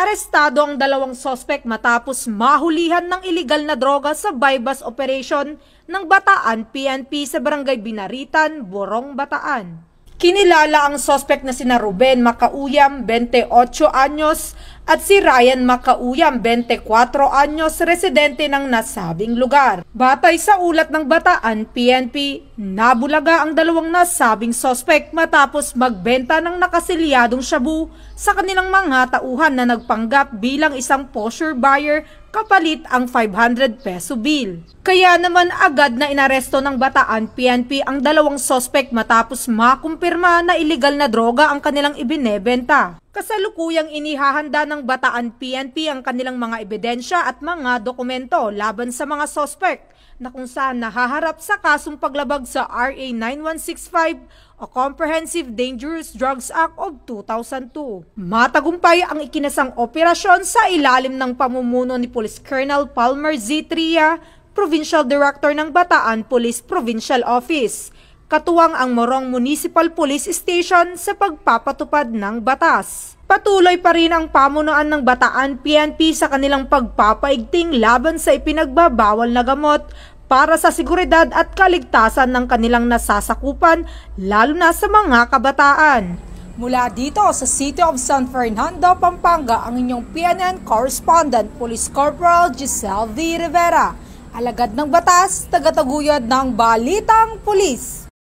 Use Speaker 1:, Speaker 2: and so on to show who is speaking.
Speaker 1: Arestado ang dalawang sospek matapos mahulihan ng ilegal na droga sa bypass operation ng Bataan PNP sa Barangay Binaritan, Borong, Bataan. Kinilala ang sospek na sina Ruben Makauyam, 28 anyos, at si Ryan Macauyam, 24 anyos, residente ng nasabing lugar. Batay sa ulat ng Bataan PNP, nabulaga ang dalawang nasabing sospek matapos magbenta ng nakasilyadong shabu sa kanilang mga tauhan na nagpanggap bilang isang posher buyer kapalit ang 500 peso bill. Kaya naman agad na inaresto ng Bataan PNP ang dalawang sospek matapos makumpirma na ilegal na droga ang kanilang ibinebenta. Kasalukuyang inihahanda ng Bataan PNP ang kanilang mga ebidensya at mga dokumento laban sa mga sospek na kung saan nahaharap sa kasong paglabag sa RA 9165 o Comprehensive Dangerous Drugs Act of 2002. Matagumpay ang ikinasang operasyon sa ilalim ng pamumuno ni Police Colonel Palmer Z. Tria, Provincial Director ng Bataan Police Provincial Office katuwang ang Morong Municipal Police Station sa pagpapatupad ng batas. Patuloy pa rin ang pamunuan ng Bataan PNP sa kanilang pagpapaigting laban sa ipinagbabawal na gamot para sa seguridad at kaligtasan ng kanilang nasasakupan lalo na sa mga kabataan. Mula dito sa City of San Fernando, Pampanga, ang inyong PNN correspondent, Police Corporal Giselle V. Rivera, alagad ng batas, tagataguyod ng Balitang Pulis.